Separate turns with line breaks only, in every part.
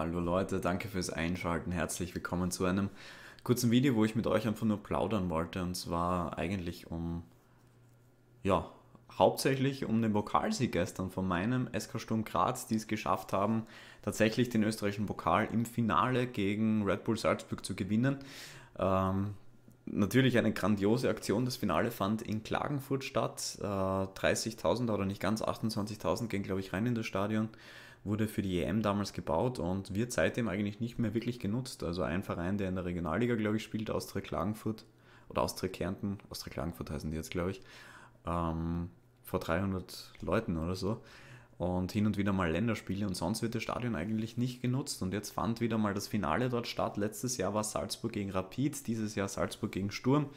Hallo Leute, danke fürs Einschalten. Herzlich willkommen zu einem kurzen Video, wo ich mit euch einfach nur plaudern wollte. Und zwar eigentlich um, ja, hauptsächlich um den Pokalsieg gestern von meinem SK Sturm Graz, die es geschafft haben, tatsächlich den österreichischen Pokal im Finale gegen Red Bull Salzburg zu gewinnen. Ähm, natürlich eine grandiose Aktion. Das Finale fand in Klagenfurt statt. 30.000 äh, oder nicht ganz 28.000 gehen, glaube ich, rein in das Stadion wurde für die EM damals gebaut und wird seitdem eigentlich nicht mehr wirklich genutzt. Also ein Verein, der in der Regionalliga, glaube ich, spielt, Austria Klagenfurt oder Austria Kärnten, Austria Klagenfurt heißen die jetzt, glaube ich, ähm, vor 300 Leuten oder so. Und hin und wieder mal Länderspiele und sonst wird das Stadion eigentlich nicht genutzt. Und jetzt fand wieder mal das Finale dort statt. Letztes Jahr war Salzburg gegen Rapid, dieses Jahr Salzburg gegen Sturm.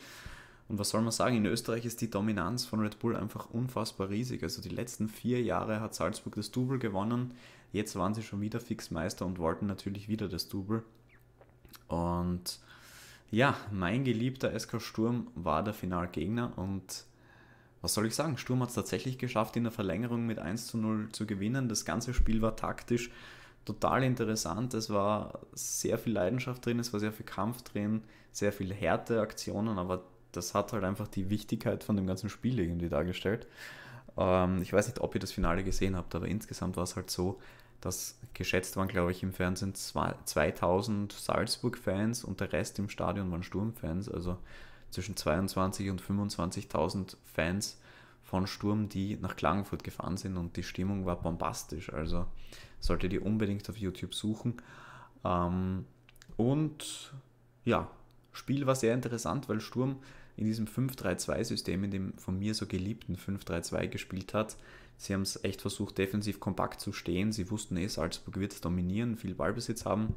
Und was soll man sagen, in Österreich ist die Dominanz von Red Bull einfach unfassbar riesig. Also die letzten vier Jahre hat Salzburg das Double gewonnen. Jetzt waren sie schon wieder Fixmeister und wollten natürlich wieder das Double. Und ja, mein geliebter SK Sturm war der Finalgegner und was soll ich sagen, Sturm hat es tatsächlich geschafft, in der Verlängerung mit 1 zu 0 zu gewinnen. Das ganze Spiel war taktisch total interessant. Es war sehr viel Leidenschaft drin, es war sehr viel Kampf drin, sehr viel Härte, Aktionen, aber das hat halt einfach die Wichtigkeit von dem ganzen Spiel irgendwie dargestellt. Ähm, ich weiß nicht, ob ihr das Finale gesehen habt, aber insgesamt war es halt so, dass geschätzt waren, glaube ich, im Fernsehen zwei, 2000 Salzburg-Fans und der Rest im Stadion waren Sturm-Fans. Also zwischen 22 und 25.000 Fans von Sturm, die nach Klagenfurt gefahren sind und die Stimmung war bombastisch. Also solltet ihr unbedingt auf YouTube suchen. Ähm, und ja, Spiel war sehr interessant, weil Sturm in diesem 5-3-2-System, in dem von mir so geliebten 5-3-2 gespielt hat. Sie haben es echt versucht, defensiv kompakt zu stehen. Sie wussten eh, Salzburg wird dominieren, viel Ballbesitz haben.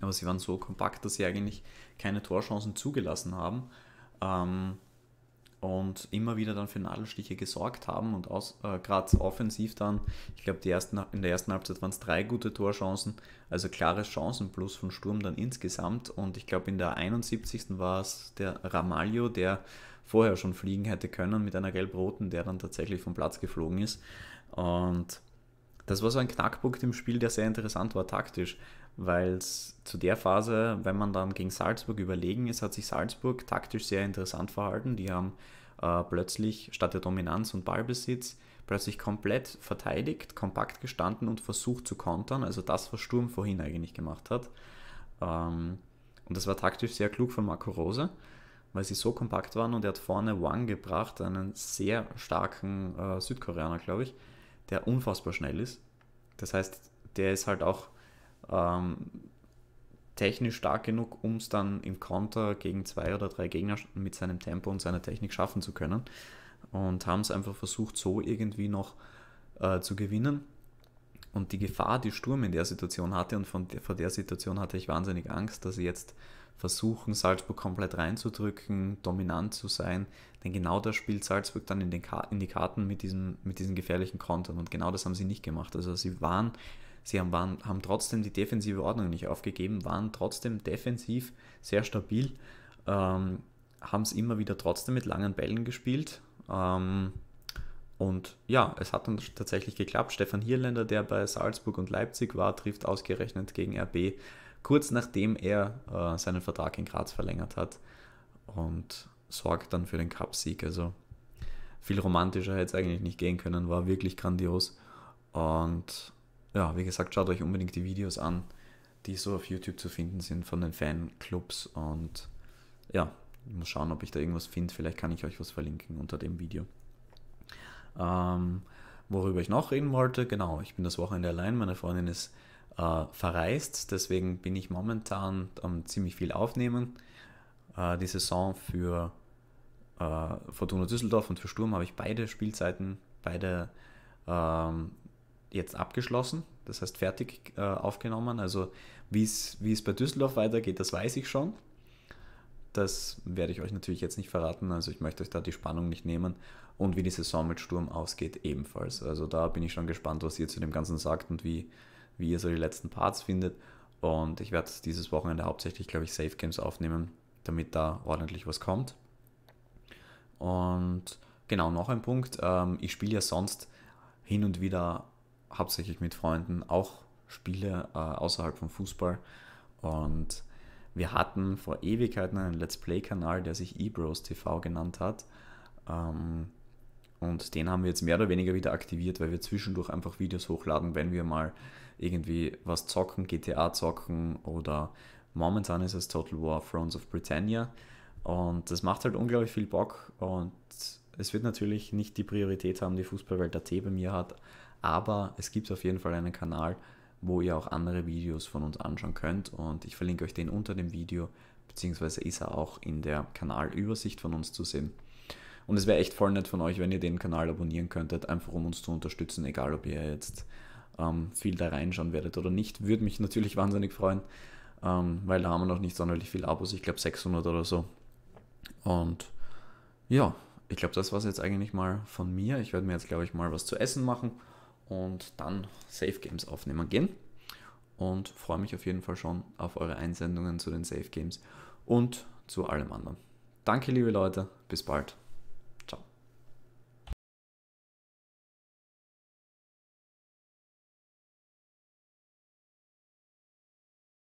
Aber sie waren so kompakt, dass sie eigentlich keine Torchancen zugelassen haben. Ähm, und immer wieder dann für Nadelstiche gesorgt haben und aus, äh, gerade offensiv dann, ich glaube in der ersten Halbzeit waren es drei gute Torchancen, also klares Chancenplus von Sturm dann insgesamt und ich glaube in der 71. war es der Ramaglio, der vorher schon fliegen hätte können mit einer gelb-roten, der dann tatsächlich vom Platz geflogen ist und das war so ein Knackpunkt im Spiel, der sehr interessant war taktisch, weil es zu der Phase, wenn man dann gegen Salzburg überlegen ist, hat sich Salzburg taktisch sehr interessant verhalten. Die haben äh, plötzlich statt der Dominanz und Ballbesitz plötzlich komplett verteidigt, kompakt gestanden und versucht zu kontern. Also das, was Sturm vorhin eigentlich gemacht hat. Ähm, und das war taktisch sehr klug von Marco Rose, weil sie so kompakt waren und er hat vorne Wang gebracht, einen sehr starken äh, Südkoreaner, glaube ich der unfassbar schnell ist. Das heißt, der ist halt auch ähm, technisch stark genug, um es dann im Counter gegen zwei oder drei Gegner mit seinem Tempo und seiner Technik schaffen zu können. Und haben es einfach versucht, so irgendwie noch äh, zu gewinnen und die Gefahr, die Sturm in der Situation hatte und von der, vor der Situation hatte ich wahnsinnig Angst, dass sie jetzt versuchen, Salzburg komplett reinzudrücken, dominant zu sein. Denn genau das spielt Salzburg dann in, den Ka in die Karten mit, diesem, mit diesen gefährlichen Kontern. Und genau das haben sie nicht gemacht. Also sie waren, sie haben, waren, haben trotzdem die defensive Ordnung nicht aufgegeben, waren trotzdem defensiv sehr stabil, ähm, haben es immer wieder trotzdem mit langen Bällen gespielt. Ähm, und ja, es hat dann tatsächlich geklappt. Stefan Hierländer, der bei Salzburg und Leipzig war, trifft ausgerechnet gegen RB, kurz nachdem er äh, seinen Vertrag in Graz verlängert hat und sorgt dann für den Cupsieg. Also viel romantischer hätte es eigentlich nicht gehen können, war wirklich grandios. Und ja, wie gesagt, schaut euch unbedingt die Videos an, die so auf YouTube zu finden sind von den Fanclubs. Und ja, ich muss schauen, ob ich da irgendwas finde. Vielleicht kann ich euch was verlinken unter dem Video. Ähm, worüber ich noch reden wollte, genau, ich bin das Wochenende allein, meine Freundin ist äh, verreist, deswegen bin ich momentan am ziemlich viel aufnehmen. Äh, die Saison für äh, Fortuna Düsseldorf und für Sturm habe ich beide Spielzeiten, beide ähm, jetzt abgeschlossen, das heißt fertig äh, aufgenommen. Also wie es bei Düsseldorf weitergeht, das weiß ich schon. Das werde ich euch natürlich jetzt nicht verraten, also ich möchte euch da die Spannung nicht nehmen und wie die Saison mit Sturm ausgeht ebenfalls. Also da bin ich schon gespannt, was ihr zu dem Ganzen sagt und wie, wie ihr so die letzten Parts findet. Und ich werde dieses Wochenende hauptsächlich, glaube ich, Safe Games aufnehmen, damit da ordentlich was kommt. Und genau, noch ein Punkt. Ähm, ich spiele ja sonst hin und wieder hauptsächlich mit Freunden auch Spiele äh, außerhalb von Fußball. Und wir hatten vor Ewigkeiten einen Let's Play-Kanal, der sich Ebros TV genannt hat. Ähm, und den haben wir jetzt mehr oder weniger wieder aktiviert, weil wir zwischendurch einfach Videos hochladen, wenn wir mal irgendwie was zocken, GTA zocken oder momentan ist es Total War Thrones of Britannia. Und das macht halt unglaublich viel Bock und es wird natürlich nicht die Priorität haben, die Fußballwelt.at bei mir hat, aber es gibt auf jeden Fall einen Kanal, wo ihr auch andere Videos von uns anschauen könnt und ich verlinke euch den unter dem Video, beziehungsweise ist er auch in der Kanalübersicht von uns zu sehen. Und es wäre echt voll nett von euch, wenn ihr den Kanal abonnieren könntet, einfach um uns zu unterstützen, egal ob ihr jetzt ähm, viel da reinschauen werdet oder nicht. Würde mich natürlich wahnsinnig freuen, ähm, weil da haben wir noch nicht sonderlich viele Abos, ich glaube 600 oder so. Und ja, ich glaube, das war es jetzt eigentlich mal von mir. Ich werde mir jetzt, glaube ich, mal was zu essen machen und dann Safe Games aufnehmen gehen. Und freue mich auf jeden Fall schon auf eure Einsendungen zu den Safe Games und zu allem anderen. Danke, liebe Leute. Bis bald.